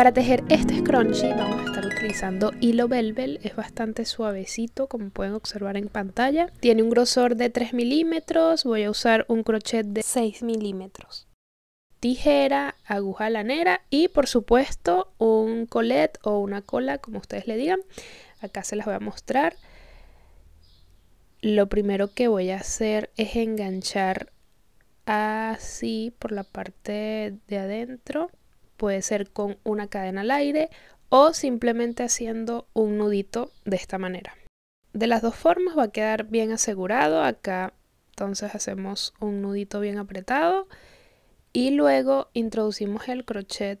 Para tejer este scrunchie vamos a estar utilizando hilo velvel, es bastante suavecito como pueden observar en pantalla. Tiene un grosor de 3 milímetros, voy a usar un crochet de 6 milímetros tijera, aguja lanera y por supuesto un colet o una cola, como ustedes le digan. Acá se las voy a mostrar. Lo primero que voy a hacer es enganchar así por la parte de adentro puede ser con una cadena al aire o simplemente haciendo un nudito de esta manera. De las dos formas va a quedar bien asegurado, acá entonces hacemos un nudito bien apretado y luego introducimos el crochet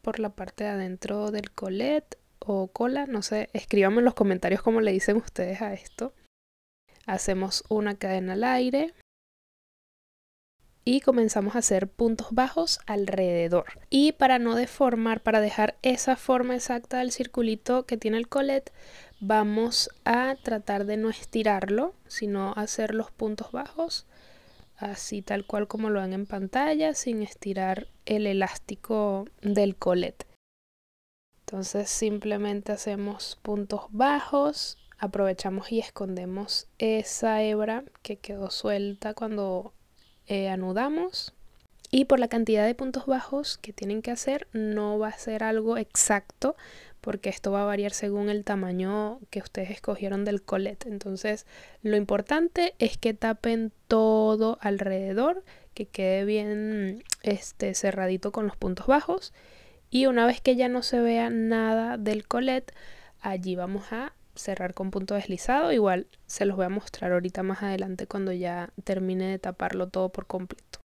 por la parte de adentro del colet o cola, no sé, escríbanme en los comentarios cómo le dicen ustedes a esto. Hacemos una cadena al aire y comenzamos a hacer puntos bajos alrededor. Y para no deformar, para dejar esa forma exacta del circulito que tiene el colet, vamos a tratar de no estirarlo, sino hacer los puntos bajos así tal cual como lo ven en pantalla, sin estirar el elástico del colet. Entonces simplemente hacemos puntos bajos, aprovechamos y escondemos esa hebra que quedó suelta cuando eh, anudamos y por la cantidad de puntos bajos que tienen que hacer no va a ser algo exacto porque esto va a variar según el tamaño que ustedes escogieron del colete. Entonces lo importante es que tapen todo alrededor, que quede bien este, cerradito con los puntos bajos y una vez que ya no se vea nada del colet, allí vamos a cerrar con punto deslizado. Igual se los voy a mostrar ahorita más adelante cuando ya termine de taparlo todo por completo.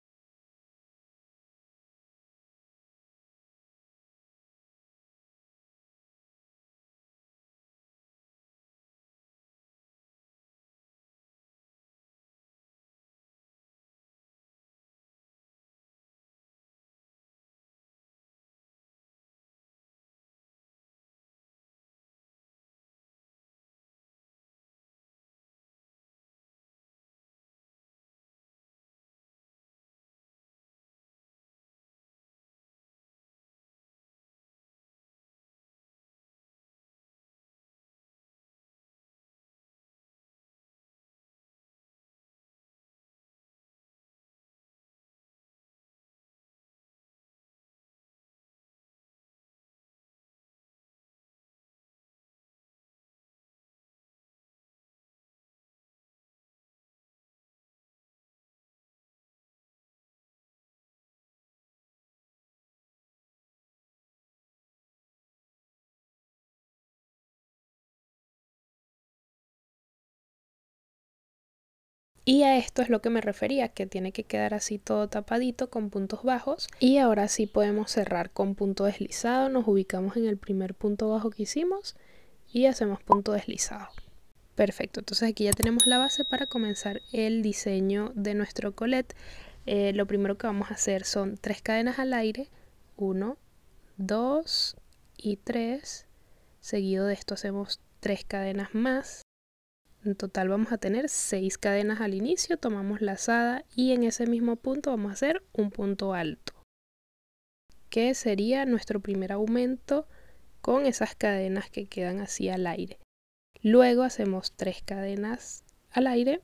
Y a esto es lo que me refería, que tiene que quedar así todo tapadito con puntos bajos. Y ahora sí podemos cerrar con punto deslizado. Nos ubicamos en el primer punto bajo que hicimos y hacemos punto deslizado. Perfecto, entonces aquí ya tenemos la base para comenzar el diseño de nuestro colet. Eh, lo primero que vamos a hacer son tres cadenas al aire. uno dos y tres Seguido de esto hacemos tres cadenas más en total vamos a tener seis cadenas al inicio, tomamos lazada y en ese mismo punto vamos a hacer un punto alto, que sería nuestro primer aumento con esas cadenas que quedan así al aire. Luego hacemos tres cadenas al aire,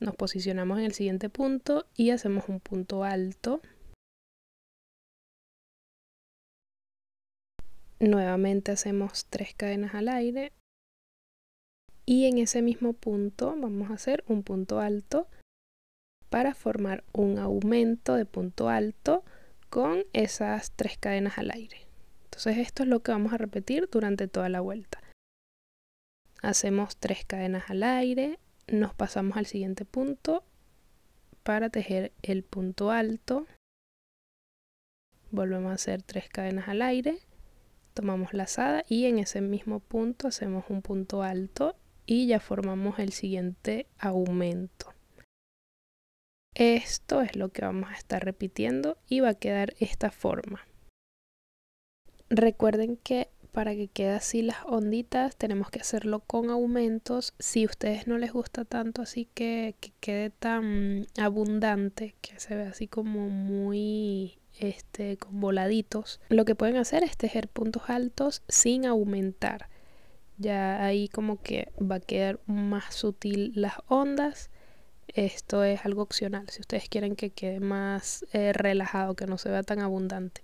nos posicionamos en el siguiente punto y hacemos un punto alto. Nuevamente hacemos tres cadenas al aire, y en ese mismo punto vamos a hacer un punto alto para formar un aumento de punto alto con esas tres cadenas al aire. Entonces esto es lo que vamos a repetir durante toda la vuelta. Hacemos tres cadenas al aire, nos pasamos al siguiente punto para tejer el punto alto. Volvemos a hacer tres cadenas al aire, tomamos lazada y en ese mismo punto hacemos un punto alto y ya formamos el siguiente aumento. Esto es lo que vamos a estar repitiendo y va a quedar esta forma. Recuerden que para que quede así las onditas tenemos que hacerlo con aumentos. Si a ustedes no les gusta tanto así que, que quede tan abundante, que se ve así como muy este, con voladitos, lo que pueden hacer es tejer puntos altos sin aumentar ya ahí como que va a quedar más sutil las ondas. Esto es algo opcional, si ustedes quieren que quede más eh, relajado, que no se vea tan abundante.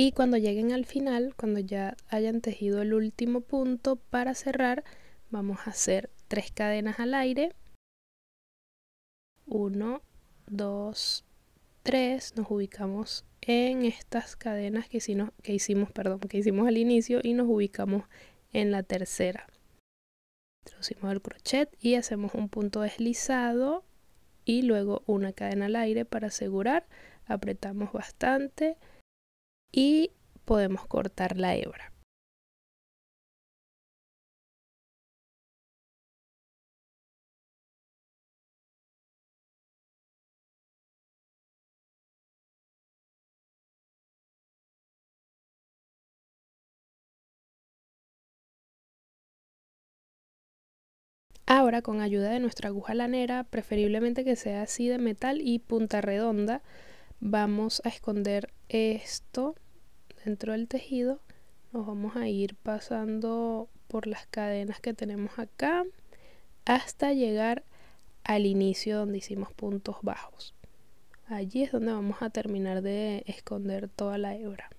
Y cuando lleguen al final, cuando ya hayan tejido el último punto para cerrar, vamos a hacer tres cadenas al aire. Uno, dos, tres. Nos ubicamos en estas cadenas que que hicimos, perdón, que hicimos al inicio y nos ubicamos en la tercera. Introducimos el crochet y hacemos un punto deslizado y luego una cadena al aire para asegurar. Apretamos bastante y podemos cortar la hebra. Ahora, con ayuda de nuestra aguja lanera, preferiblemente que sea así de metal y punta redonda, vamos a esconder esto dentro del tejido nos vamos a ir pasando por las cadenas que tenemos acá hasta llegar al inicio donde hicimos puntos bajos allí es donde vamos a terminar de esconder toda la hebra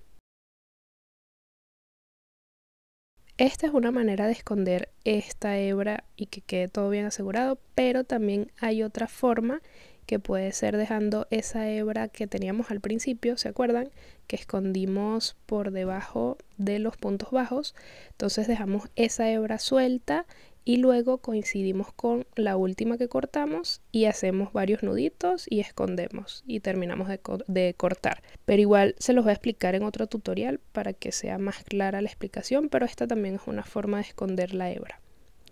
Esta es una manera de esconder esta hebra y que quede todo bien asegurado, pero también hay otra forma que puede ser dejando esa hebra que teníamos al principio, ¿se acuerdan? Que escondimos por debajo de los puntos bajos. Entonces dejamos esa hebra suelta y luego coincidimos con la última que cortamos y hacemos varios nuditos y escondemos y terminamos de, cortar. Pero igual se los voy a explicar en otro tutorial para que sea más clara la explicación, pero esta también es una forma de esconder la hebra.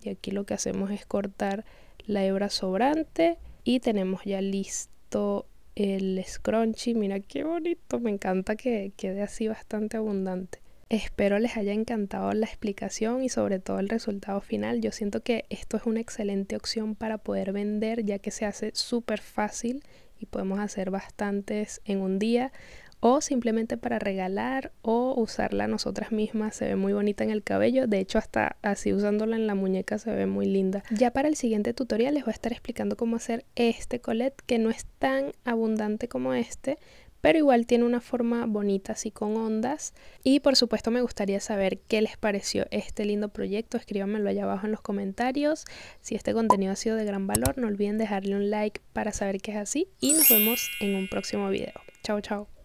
Y aquí lo que hacemos es cortar la hebra sobrante y tenemos ya listo el scrunchy Mira qué bonito, me encanta que quede así bastante abundante. Espero les haya encantado la explicación y sobre todo el resultado final. Yo siento que esto es una excelente opción para poder vender ya que se hace súper fácil y podemos hacer bastantes en un día o simplemente para regalar o usarla nosotras mismas. Se ve muy bonita en el cabello, de hecho hasta así usándola en la muñeca se ve muy linda. Ya para el siguiente tutorial les voy a estar explicando cómo hacer este colet que no es tan abundante como este, pero igual tiene una forma bonita así con ondas. Y por supuesto me gustaría saber qué les pareció este lindo proyecto, escríbanmelo allá abajo en los comentarios. Si este contenido ha sido de gran valor, no olviden dejarle un like para saber que es así y nos vemos en un próximo video. Chao, chao.